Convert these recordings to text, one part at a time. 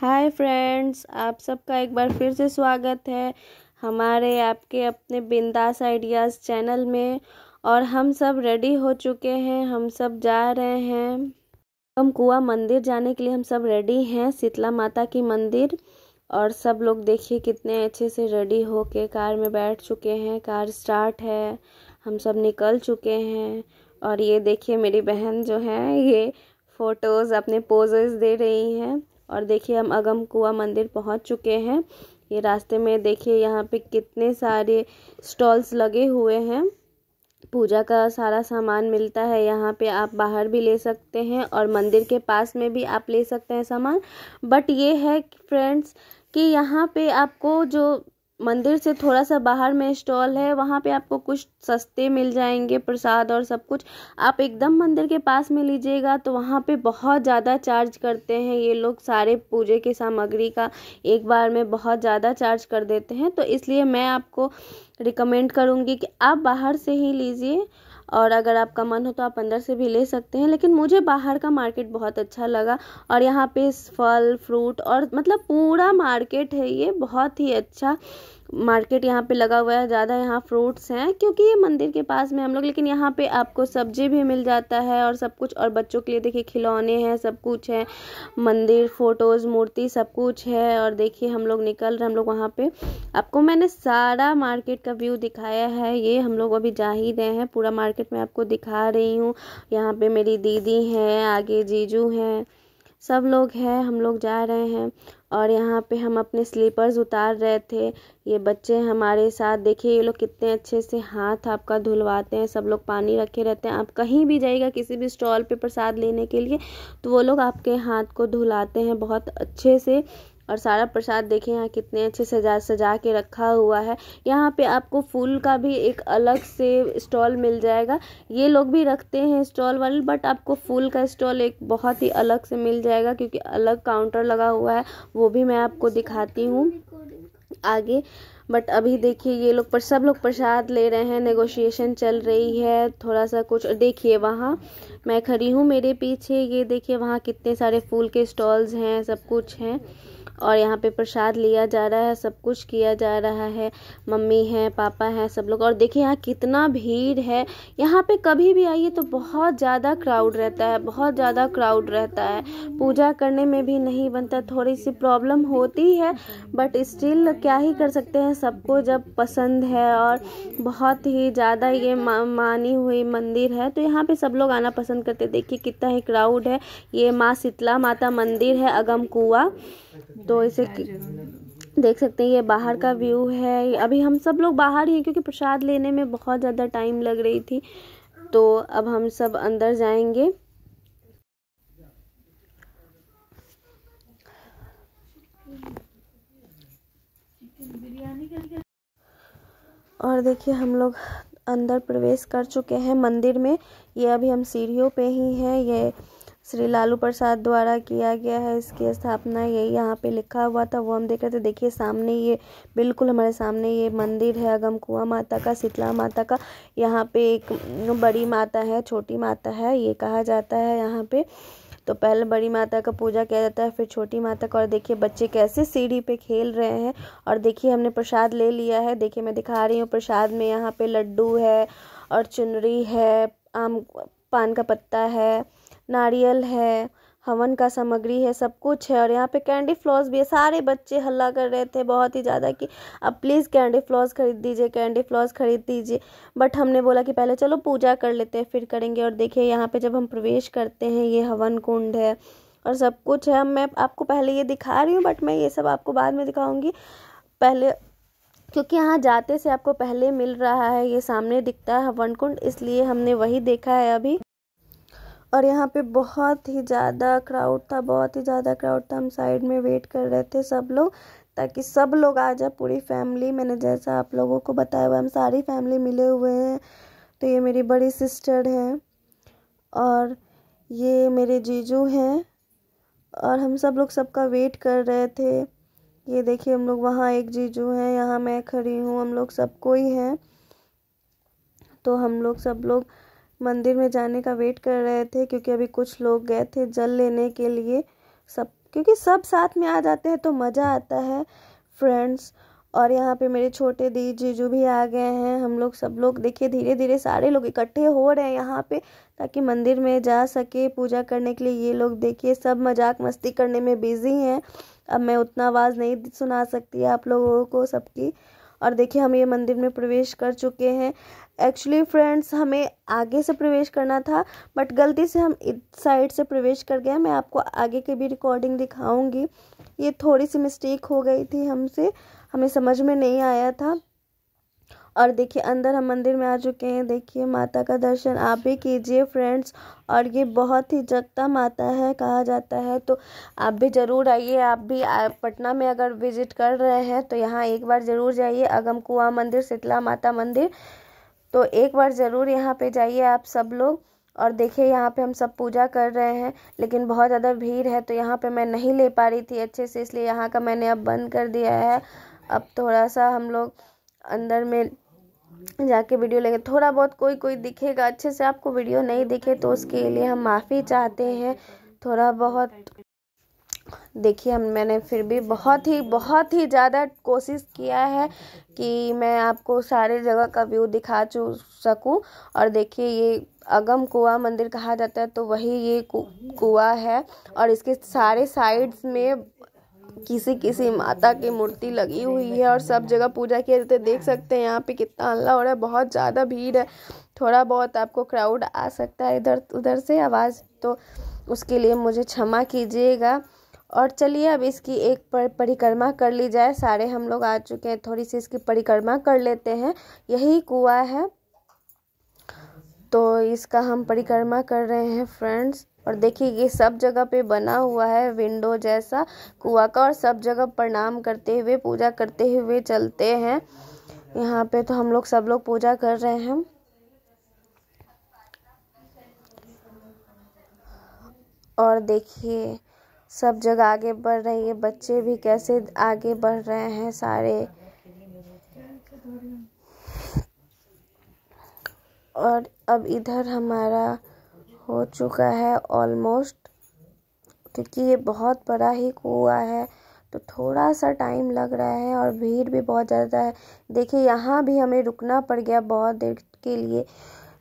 hi friends आप सबका एक बार फिर से स्वागत है हमारे आपके अपने बिंदास आइडियाज़ चैनल में और हम सब रेडी हो चुके हैं हम सब जा रहे हैं हम कुआ मंदिर जाने के लिए हम सब रेडी हैं शीतला माता की मंदिर और सब लोग देखिए कितने अच्छे से रेडी हो के कार में बैठ चुके हैं कार स्टार्ट है हम सब निकल चुके हैं और ये देखिए मेरी बहन जो है ये फ़ोटोज़ अपने पोजेज़ दे रही हैं और देखिए हम अगम कुआ मंदिर पहुंच चुके हैं ये रास्ते में देखिए यहाँ पे कितने सारे स्टॉल्स लगे हुए हैं पूजा का सारा सामान मिलता है यहाँ पे आप बाहर भी ले सकते हैं और मंदिर के पास में भी आप ले सकते हैं सामान बट ये है फ्रेंड्स कि यहाँ पे आपको जो मंदिर से थोड़ा सा बाहर में स्टॉल है वहाँ पे आपको कुछ सस्ते मिल जाएंगे प्रसाद और सब कुछ आप एकदम मंदिर के पास में लीजिएगा तो वहाँ पे बहुत ज़्यादा चार्ज करते हैं ये लोग सारे पूजे के सामग्री का एक बार में बहुत ज़्यादा चार्ज कर देते हैं तो इसलिए मैं आपको रिकमेंड करूँगी कि आप बाहर से ही लीजिए और अगर आपका मन हो तो आप अंदर से भी ले सकते हैं लेकिन मुझे बाहर का मार्केट बहुत अच्छा लगा और यहाँ पे फल फ्रूट और मतलब पूरा मार्केट है ये बहुत ही अच्छा मार्केट यहाँ पे लगा हुआ है ज़्यादा यहाँ फ्रूट्स हैं क्योंकि ये मंदिर के पास में हम लोग लेकिन यहाँ पे आपको सब्जी भी मिल जाता है और सब कुछ और बच्चों के लिए देखिए खिलौने हैं सब कुछ है मंदिर फ़ोटोज़ मूर्ति सब कुछ है और देखिए हम लोग निकल रहे हम लोग वहाँ पे आपको मैंने सारा मार्केट का व्यू दिखाया है ये हम लोग अभी जा ही रहे हैं पूरा मार्केट में आपको दिखा रही हूँ यहाँ पर मेरी दीदी हैं आगे जीजू हैं सब लोग हैं हम लोग जा रहे हैं और यहाँ पे हम अपने स्लीपर्स उतार रहे थे ये बच्चे हमारे साथ देखिए ये लोग कितने अच्छे से हाथ आपका धुलवाते हैं सब लोग पानी रखे रहते हैं आप कहीं भी जाइएगा किसी भी स्टॉल पे प्रसाद लेने के लिए तो वो लोग आपके हाथ को धुलाते हैं बहुत अच्छे से और सारा प्रसाद देखिए यहाँ कितने अच्छे सजा सजा के रखा हुआ है यहाँ पे आपको फूल का भी एक अलग से स्टॉल मिल जाएगा ये लोग भी रखते हैं स्टॉल वाले बट आपको फूल का स्टॉल एक बहुत ही अलग से मिल जाएगा क्योंकि अलग काउंटर लगा हुआ है वो भी मैं आपको दिखाती हूँ आगे बट अभी देखिए ये लोग पर सब लोग प्रसाद ले रहे हैं नेगोशिएशन चल रही है थोड़ा सा कुछ देखिए वहाँ मैं खड़ी हूँ मेरे पीछे ये देखिए वहाँ कितने सारे फूल के स्टॉल्स हैं सब कुछ हैं और यहाँ पे प्रसाद लिया जा रहा है सब कुछ किया जा रहा है मम्मी है पापा हैं सब लोग और देखिए यहाँ कितना भीड़ है यहाँ पे कभी भी आइए तो बहुत ज़्यादा क्राउड रहता है बहुत ज़्यादा क्राउड रहता है पूजा करने में भी नहीं बनता थोड़ी सी प्रॉब्लम होती है बट स्टिल क्या ही कर सकते हैं सबको जब पसंद है और बहुत ही ज़्यादा ये मा, मानी हुई मंदिर है तो यहाँ पे सब लोग आना पसंद करते देखिए कितना ही क्राउड है ये माँ शीतला माता मंदिर है अगम कुआ तो इसे देख सकते हैं ये बाहर का व्यू है अभी हम सब लोग बाहर ही हैं क्योंकि प्रसाद लेने में बहुत ज़्यादा टाइम लग रही थी तो अब हम सब अंदर जाएंगे और देखिए हम लोग अंदर प्रवेश कर चुके हैं मंदिर में ये अभी हम सीढ़ियों पे ही हैं ये श्री लालू प्रसाद द्वारा किया गया है इसकी स्थापना ये यहाँ पे लिखा हुआ था वो हम देख रहे थे देखिए सामने ये बिल्कुल हमारे सामने ये मंदिर है अगम कुआ माता का शीतला माता का यहाँ पे एक बड़ी माता है छोटी माता है ये कहा जाता है यहाँ पे तो पहले बड़ी माता का पूजा किया जाता है फिर छोटी माता का और देखिए बच्चे कैसे सीढ़ी पे खेल रहे हैं और देखिए हमने प्रसाद ले लिया है देखिए मैं दिखा रही हूँ प्रसाद में यहाँ पे लड्डू है और चुनरी है आम पान का पत्ता है नारियल है हवन का सामग्री है सब कुछ है और यहाँ पे कैंडी फ्लॉस भी है सारे बच्चे हल्ला कर रहे थे बहुत ही ज़्यादा कि अब प्लीज़ कैंडी फ्लॉस खरीद दीजिए कैंडी फ्लॉस खरीद दीजिए बट हमने बोला कि पहले चलो पूजा कर लेते हैं फिर करेंगे और देखिए यहाँ पे जब हम प्रवेश करते हैं ये हवन कुंड है और सब कुछ है मैं आपको पहले ये दिखा रही हूँ बट मैं ये सब आपको बाद में दिखाऊँगी पहले क्योंकि यहाँ जाते से आपको पहले मिल रहा है ये सामने दिखता है हवन कुंड इसलिए हमने वही देखा है अभी और यहाँ पे बहुत ही ज़्यादा क्राउड था बहुत ही ज़्यादा क्राउड था हम साइड में वेट कर रहे थे सब लोग ताकि सब लोग आ जाए पूरी फैमिली मैंने जैसा आप लोगों को बताया हुआ हम सारी फैमिली मिले हुए हैं तो ये मेरी बड़ी सिस्टर हैं और ये मेरे जीजू हैं और हम सब लोग सबका वेट कर रहे थे ये देखिए हम लोग वहाँ एक जीजू हैं यहाँ मैं खड़ी हूँ हम लोग सब कोई हैं तो हम लोग सब लोग मंदिर में जाने का वेट कर रहे थे क्योंकि अभी कुछ लोग गए थे जल लेने के लिए सब क्योंकि सब साथ में आ जाते हैं तो मज़ा आता है फ्रेंड्स और यहाँ पे मेरे छोटे दी जीजू भी आ गए हैं हम लोग सब लोग देखिए धीरे धीरे सारे लोग इकट्ठे हो रहे हैं यहाँ पे ताकि मंदिर में जा सके पूजा करने के लिए ये लोग देखिए सब मजाक मस्ती करने में बिज़ी हैं अब मैं उतना आवाज़ नहीं सुना सकती आप लोगों को सबकी और देखिए हम ये मंदिर में प्रवेश कर चुके हैं एक्चुअली फ्रेंड्स हमें आगे से प्रवेश करना था बट गलती से हम इस साइड से प्रवेश कर गए मैं आपको आगे की भी रिकॉर्डिंग दिखाऊंगी ये थोड़ी सी मिस्टेक हो गई थी हमसे हमें समझ में नहीं आया था और देखिए अंदर हम मंदिर में आ चुके हैं देखिए माता का दर्शन आप भी कीजिए फ्रेंड्स और ये बहुत ही जगता माता है कहा जाता है तो आप भी ज़रूर आइए आप भी पटना में अगर विजिट कर रहे हैं तो यहाँ एक बार ज़रूर जाइए अगम कुआ मंदिर शीतला माता मंदिर तो एक बार ज़रूर यहाँ पर जाइए आप सब लोग और देखिए यहाँ पे हम सब पूजा कर रहे हैं लेकिन बहुत ज़्यादा भीड़ है तो यहाँ पे मैं नहीं ले पा रही थी अच्छे से इसलिए यहाँ का मैंने अब बंद कर दिया है अब थोड़ा सा हम लोग अंदर में जाके वीडियो लेंगे थोड़ा बहुत कोई कोई दिखेगा अच्छे से आपको वीडियो नहीं दिखे तो उसके लिए हम माफ़ी चाहते हैं थोड़ा बहुत देखिए हम मैंने फिर भी बहुत ही बहुत ही ज़्यादा कोशिश किया है कि मैं आपको सारे जगह का व्यू दिखा चु सकूँ और देखिए ये अगम कुआ मंदिर कहा जाता है तो वही ये कुआ है और इसके सारे साइड्स में किसी किसी माता की मूर्ति लगी हुई है और सब जगह पूजा किया जाते देख सकते हैं यहाँ पे कितना हल्ला हो रहा है बहुत ज़्यादा भीड़ है थोड़ा बहुत आपको क्राउड आ सकता है इधर उधर से आवाज़ तो उसके लिए मुझे क्षमा कीजिएगा और चलिए अब इसकी एक पर परिक्रमा कर ली जाए सारे हम लोग आ चुके हैं थोड़ी सी इसकी परिक्रमा कर लेते हैं यही कुआ है तो इसका हम परिक्रमा कर रहे हैं फ्रेंड्स और देखिए ये सब जगह पे बना हुआ है विंडो जैसा कुआ का और सब जगह प्रणाम करते हुए पूजा करते हुए चलते हैं यहाँ पे तो हम लोग सब लोग पूजा कर रहे हैं और देखिए सब जगह आगे बढ़ रही है बच्चे भी कैसे आगे बढ़ रहे हैं सारे और अब इधर हमारा हो चुका है ऑलमोस्ट क्योंकि ये बहुत बड़ा ही कुआ है तो थोड़ा सा टाइम लग रहा है और भीड़ भी बहुत ज़्यादा है देखिए यहाँ भी हमें रुकना पड़ गया बहुत देर के लिए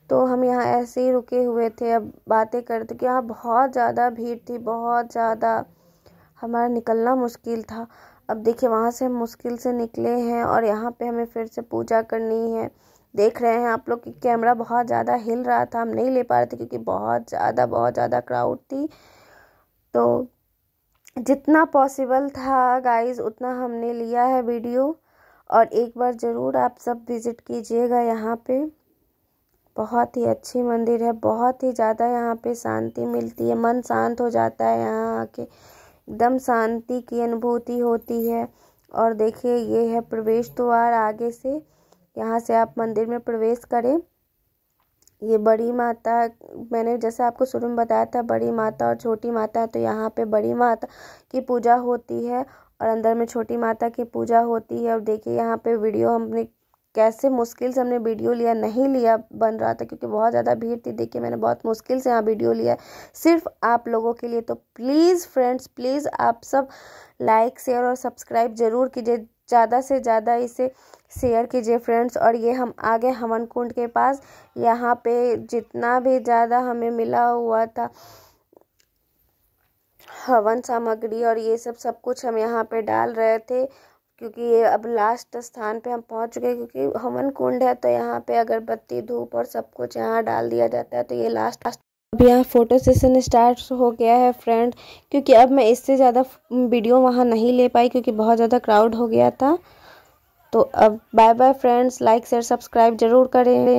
तो हम यहाँ ऐसे ही रुके हुए थे अब बातें करते कि यहाँ बहुत ज़्यादा भीड़ थी बहुत ज़्यादा हमारा निकलना मुश्किल था अब देखिए वहाँ से हम मुश्किल से निकले हैं और यहाँ पे हमें फिर से पूजा करनी है देख रहे हैं आप लोग कि कैमरा बहुत ज़्यादा हिल रहा था हम नहीं ले पा रहे थे क्योंकि बहुत ज़्यादा बहुत ज़्यादा क्राउड थी तो जितना पॉसिबल था गाइस उतना हमने लिया है वीडियो और एक बार ज़रूर आप सब विज़िट कीजिएगा यहाँ पे बहुत ही अच्छी मंदिर है बहुत ही ज़्यादा यहाँ पे शांति मिलती है मन शांत हो जाता है यहाँ आके एकदम शांति की अनुभूति होती है और देखिए ये है प्रवेश द्वार आगे से यहाँ से आप मंदिर में प्रवेश करें ये बड़ी माता मैंने जैसे आपको शुरू में बताया था बड़ी माता और छोटी माता तो यहाँ पे बड़ी माता की पूजा होती है और अंदर में छोटी माता की पूजा होती है और देखिए यहाँ पे वीडियो हमने कैसे मुश्किल से हमने वीडियो लिया नहीं लिया बन रहा था क्योंकि बहुत ज़्यादा भीड़ थी देखिए मैंने बहुत मुश्किल से यहाँ वीडियो लिया सिर्फ आप लोगों के लिए तो प्लीज़ फ्रेंड्स प्लीज़ आप सब लाइक शेयर और सब्सक्राइब ज़रूर कीजिए ज़्यादा से ज़्यादा इसे शेयर कीजिए फ्रेंड्स और ये हम आगे हवन कुंड के पास यहाँ पे जितना भी ज़्यादा हमें मिला हुआ था हवन सामग्री और ये सब सब कुछ हम यहाँ पे डाल रहे थे क्योंकि ये अब लास्ट स्थान पे हम पहुँच चुके हैं क्योंकि हवन कुंड है तो यहाँ पे अगरबत्ती धूप और सब कुछ यहाँ डाल दिया जाता है तो ये लास्ट अब यहाँ फ़ोटो सेशन स्टार्ट हो गया है फ्रेंड क्योंकि अब मैं इससे ज़्यादा वीडियो वहाँ नहीं ले पाई क्योंकि बहुत ज़्यादा क्राउड हो गया था तो अब bye bye friends like share subscribe ज़रूर करें